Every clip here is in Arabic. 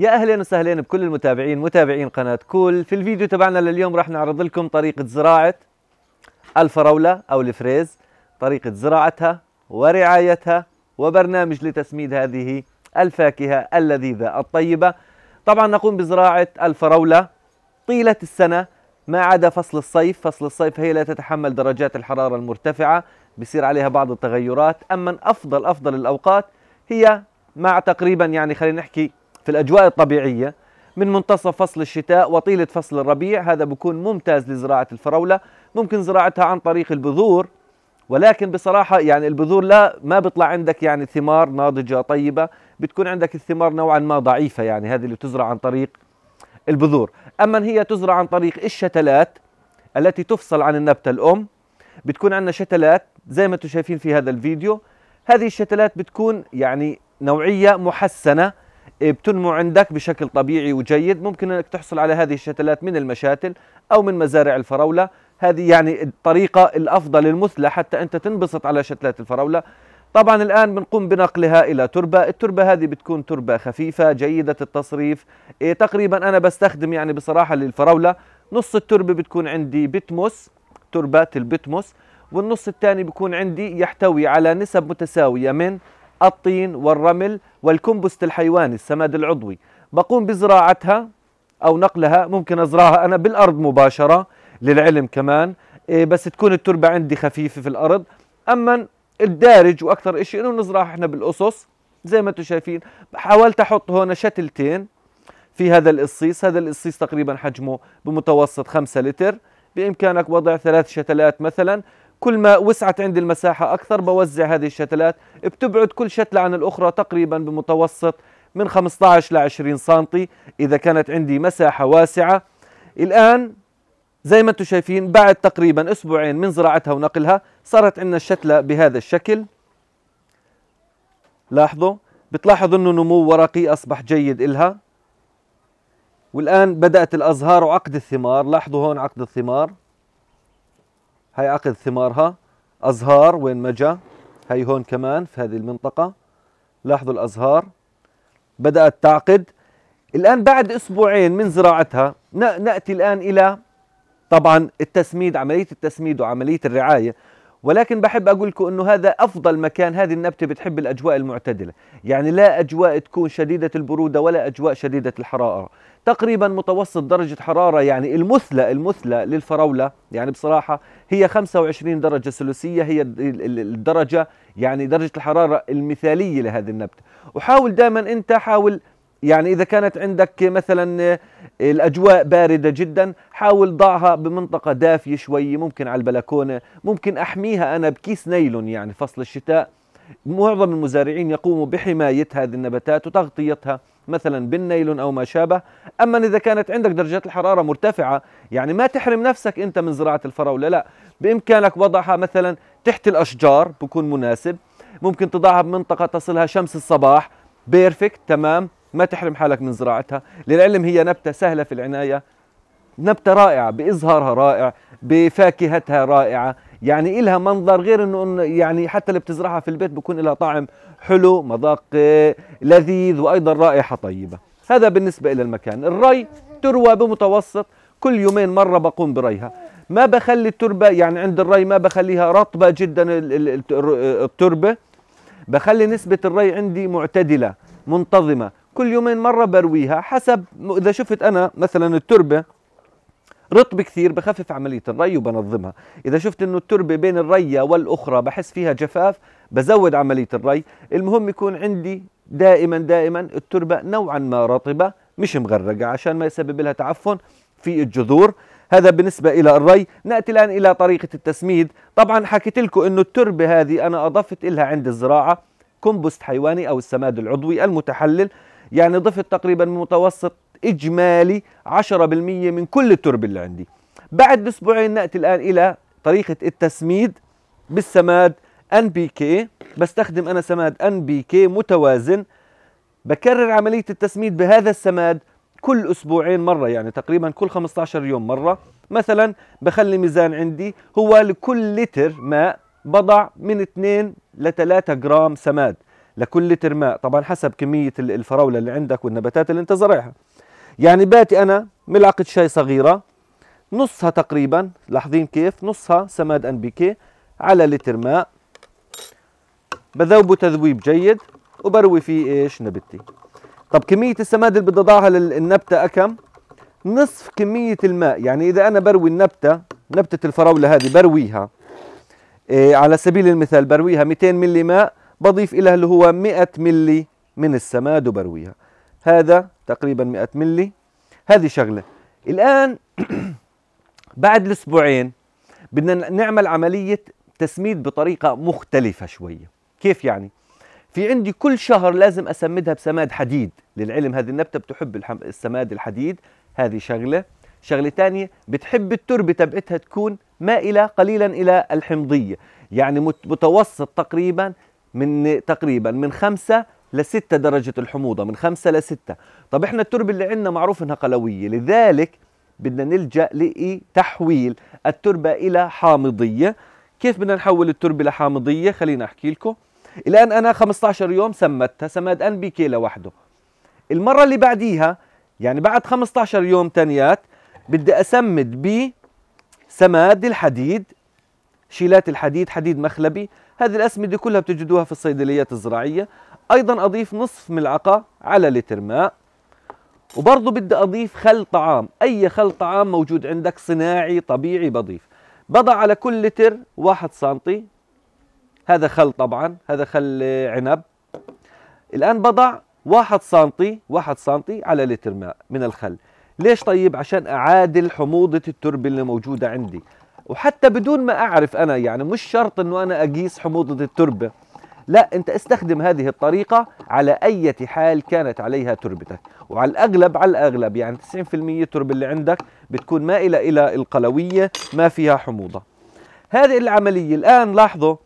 يا اهلا وسهلا بكل المتابعين متابعين قناه كول في الفيديو تبعنا لليوم راح نعرض لكم طريقه زراعه الفراوله او الفريز طريقه زراعتها ورعايتها وبرنامج لتسميد هذه الفاكهه اللذيذه الطيبه طبعا نقوم بزراعه الفراوله طيله السنه ما عدا فصل الصيف فصل الصيف هي لا تتحمل درجات الحراره المرتفعه بصير عليها بعض التغيرات اما افضل افضل الاوقات هي مع تقريبا يعني خلينا نحكي في الأجواء الطبيعية من منتصف فصل الشتاء وطيلة فصل الربيع هذا بكون ممتاز لزراعة الفراولة ممكن زراعتها عن طريق البذور ولكن بصراحة يعني البذور لا ما بيطلع عندك يعني ثمار ناضجة طيبة بتكون عندك الثمار نوعا ما ضعيفة يعني هذه اللي تزرع عن طريق البذور أما هي تزرع عن طريق الشتلات التي تفصل عن النبتة الأم بتكون عندنا شتلات زي ما انتم شايفين في هذا الفيديو هذه الشتلات بتكون يعني نوعية محسنة بتنمو عندك بشكل طبيعي وجيد ممكن انك تحصل على هذه الشتلات من المشاتل او من مزارع الفراوله هذه يعني الطريقه الافضل المثلى حتى انت تنبسط على شتلات الفراوله طبعا الان بنقوم بنقلها الى تربه التربه هذه بتكون تربه خفيفه جيده التصريف إيه تقريبا انا بستخدم يعني بصراحه للفراوله نص التربه بتكون عندي بتموس تربه البتموس والنص الثاني بيكون عندي يحتوي على نسب متساويه من الطين والرمل والكمبوست الحيواني السماد العضوي بقوم بزراعتها أو نقلها ممكن أزرعها أنا بالأرض مباشرة للعلم كمان إيه، بس تكون التربة عندي خفيفة في الأرض أما الدارج وأكثر إشي إنه نزرعها إحنا بالأسس زي ما أنتم شايفين حاولت أحط هون شتلتين في هذا القصيص هذا القصيص تقريبا حجمه بمتوسط 5 لتر بإمكانك وضع ثلاث شتلات مثلا كل ما وسعت عندي المساحة أكثر بوزع هذه الشتلات بتبعد كل شتلة عن الأخرى تقريبا بمتوسط من 15 ل 20 سنتي إذا كانت عندي مساحة واسعة الآن زي ما انتم شايفين بعد تقريبا أسبوعين من زراعتها ونقلها صارت عندنا الشتلة بهذا الشكل لاحظوا بتلاحظ أنه نمو ورقي أصبح جيد إلها والآن بدأت الأزهار وعقد الثمار لاحظوا هون عقد الثمار هاي عقد ثمارها أزهار وين ما جاء هي هون كمان في هذه المنطقة لاحظوا الأزهار بدأت تعقد الآن بعد أسبوعين من زراعتها نأتي الآن إلى طبعا التسميد عملية التسميد وعملية الرعاية ولكن بحب أقول لكم أنه هذا أفضل مكان هذه النبتة بتحب الأجواء المعتدلة يعني لا أجواء تكون شديدة البرودة ولا أجواء شديدة الحرارة تقريبا متوسط درجة حرارة يعني المثلى المثلى للفراولة يعني بصراحة هي 25 درجة سلوسية هي الدرجة يعني درجة الحرارة المثالية لهذه النبتة وحاول دائما أنت حاول يعني إذا كانت عندك مثلا آه، الأجواء باردة جدا حاول ضعها بمنطقة دافية شوي ممكن على البلكونة ممكن أحميها أنا بكيس نايلون يعني فصل الشتاء معظم المزارعين يقوموا بحماية هذه النباتات وتغطيتها مثلا بالنيلون أو ما شابه أما إذا كانت عندك درجات الحرارة مرتفعة يعني ما تحرم نفسك أنت من زراعة الفراولة لا بإمكانك وضعها مثلا تحت الأشجار بكون مناسب ممكن تضعها بمنطقة تصلها شمس الصباح بيرفكت تمام ما تحرم حالك من زراعتها للعلم هي نبتة سهلة في العناية نبتة رائعة بإزهارها رائع بفاكهتها رائعة يعني إلها منظر غير انه يعني حتى اللي بتزرعها في البيت بكون لها طعم حلو مذاق لذيذ وايضا رائحه طيبه هذا بالنسبه الى المكان الري تروى بمتوسط كل يومين مره بقوم بريها ما بخلي التربه يعني عند الري ما بخليها رطبه جدا التربه بخلي نسبه الري عندي معتدله منتظمه كل يومين مره برويها حسب اذا شفت انا مثلا التربه رطب كثير بخفف عملية الري وبنظمها إذا شفت أنه التربة بين الرية والأخرى بحس فيها جفاف بزود عملية الري المهم يكون عندي دائما دائما التربة نوعا ما رطبة مش مغرقة عشان ما يسبب لها تعفن في الجذور هذا بالنسبة إلى الري نأتي الآن إلى طريقة التسميد طبعا حكيت لكم أنه التربة هذه أنا أضفت لها عند الزراعة كومبوست حيواني أو السماد العضوي المتحلل يعني ضفت تقريبا متوسط إجمالي 10% من كل التربة اللي عندي بعد بأسبوعين نأتي الآن إلى طريقة التسميد بالسماد ان بي كي بستخدم أنا سماد ان بي كي متوازن بكرر عملية التسميد بهذا السماد كل أسبوعين مرة يعني تقريبا كل 15 يوم مرة مثلا بخلي ميزان عندي هو لكل لتر ماء بضع من 2 ل 3 جرام سماد لكل لتر ماء طبعا حسب كمية الفراولة اللي عندك والنباتات اللي انت زرعها يعني باتي أنا ملعقة شاي صغيرة نصها تقريبا لاحظين كيف نصها سماد كي على لتر ماء بذوبه تذويب جيد وبروي فيه ايش نبتي طب كمية السماد اللي بدي اضعها للنبتة كم؟ نصف كمية الماء يعني اذا انا بروي النبتة نبتة الفراولة هذه برويها إيه على سبيل المثال برويها 200 ملي ماء بضيف إليها اللي هو 100 ملي من السماد وبرويها هذا تقريبا 100 ملي هذه شغله الان بعد الاسبوعين بدنا نعمل عمليه تسميد بطريقه مختلفه شويه كيف يعني في عندي كل شهر لازم اسمدها بسماد حديد للعلم هذه النبته بتحب السماد الحديد هذه شغله شغله ثانيه بتحب التربه تبعتها تكون مائله قليلا الى الحمضيه يعني متوسط تقريبا من تقريبا من 5 لستة درجة الحموضة من خمسة لستة طب احنا التربة اللي عندنا معروف انها قلوية لذلك بدنا نلجأ لتحويل التربة إلى حامضية كيف بدنا نحول التربة لحامضية خلينا أحكي لكم الآن أنا 15 يوم سمتها سماد أن بي كي لوحده المرة اللي بعديها يعني بعد 15 يوم تانيات بدي أسمد ب سماد الحديد شيلات الحديد حديد مخلبي هذه الأسمدة كلها بتجدوها في الصيدليات الزراعية ايضا اضيف نصف ملعقه على لتر ماء وبرضه بدي اضيف خل طعام اي خل طعام موجود عندك صناعي طبيعي بضيف بضع على كل لتر واحد سنتي هذا خل طبعا هذا خل عنب الان بضع واحد سنتي واحد سنتي على لتر ماء من الخل ليش طيب عشان اعادل حموضه التربه اللي موجوده عندي وحتى بدون ما اعرف انا يعني مش شرط انه انا اقيس حموضه التربه لا أنت استخدم هذه الطريقة على أي حال كانت عليها تربتك وعلى الأغلب على الأغلب يعني 90% التربة اللي عندك بتكون مائلة إلى القلوية ما فيها حموضة هذه العملية الآن لاحظوا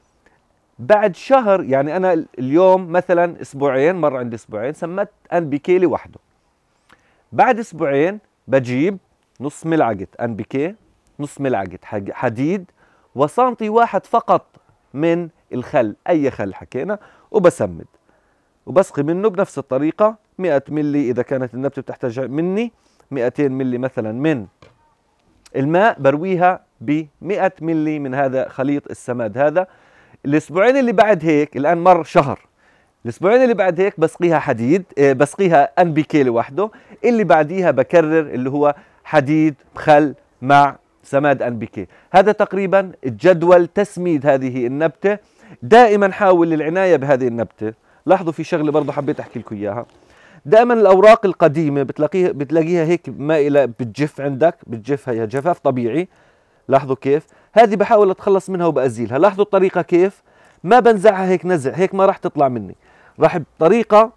بعد شهر يعني أنا اليوم مثلا أسبوعين مر عندي أسبوعين سمت أنبيكي لوحده بعد أسبوعين بجيب نص ملعقة أنبيكي نص ملعقة حديد وسنتي واحد فقط من الخل اي خل حكينا وبسمد وبسقي منه بنفس الطريقه 100 ملي اذا كانت النبته بتحتاج مني 200 ملي مثلا من الماء برويها ب 100 ملي من هذا خليط السماد هذا الاسبوعين اللي بعد هيك الان مر شهر الاسبوعين اللي بعد هيك بسقيها حديد آه، بسقيها ان بي كي لوحده اللي بعديها بكرر اللي هو حديد خل مع سماد ان بي كي هذا تقريبا الجدول تسميد هذه النبته دائما حاول العناية بهذه النبتة لاحظوا في شغلة برضه حبيت أحكي لكم إياها دائما الأوراق القديمة بتلاقيها بتلاقيها هيك مائلة بتجف عندك بتجف هي جفاف طبيعي لاحظوا كيف هذه بحاول أتخلص منها وبأزيلها لاحظوا الطريقة كيف ما بنزعها هيك نزع هيك ما راح تطلع مني راح بطريقة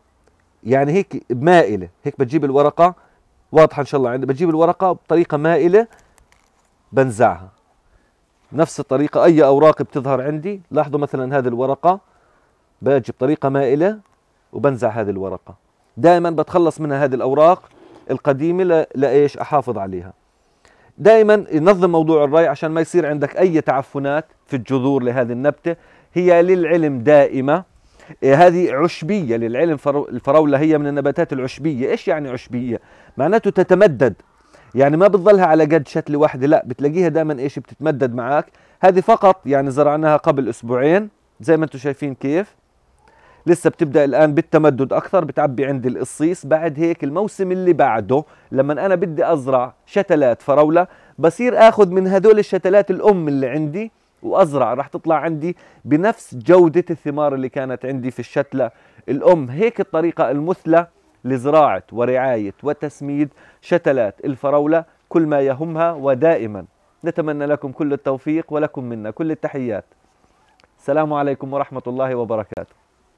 يعني هيك مائلة هيك بتجيب الورقة واضحة إن شاء الله عندي بتجيب الورقة بطريقة مائلة بنزعها نفس الطريقة أي أوراق بتظهر عندي لاحظوا مثلا هذه الورقة باجي بطريقة مائلة وبنزع هذه الورقة دائما بتخلص منها هذه الأوراق القديمة لإيش أحافظ عليها دائما ينظم موضوع الري عشان ما يصير عندك أي تعفنات في الجذور لهذه النبتة هي للعلم دائمة إيه، هذه عشبية للعلم الفراولة هي من النباتات العشبية إيش يعني عشبية؟ معناته تتمدد يعني ما بتظلها على قد شتله واحده لا بتلاقيها دائما ايش بتتمدد معك هذه فقط يعني زرعناها قبل اسبوعين زي ما انتم شايفين كيف لسه بتبدا الان بالتمدد اكثر بتعبي عندي القصيص بعد هيك الموسم اللي بعده لما انا بدي ازرع شتلات فراوله بصير اخذ من هذول الشتلات الام اللي عندي وازرع راح تطلع عندي بنفس جوده الثمار اللي كانت عندي في الشتله الام هيك الطريقه المثلى لزراعة ورعاية وتسميد شتلات الفراولة كل ما يهمها ودائما نتمنى لكم كل التوفيق ولكم منا كل التحيات السلام عليكم ورحمة الله وبركاته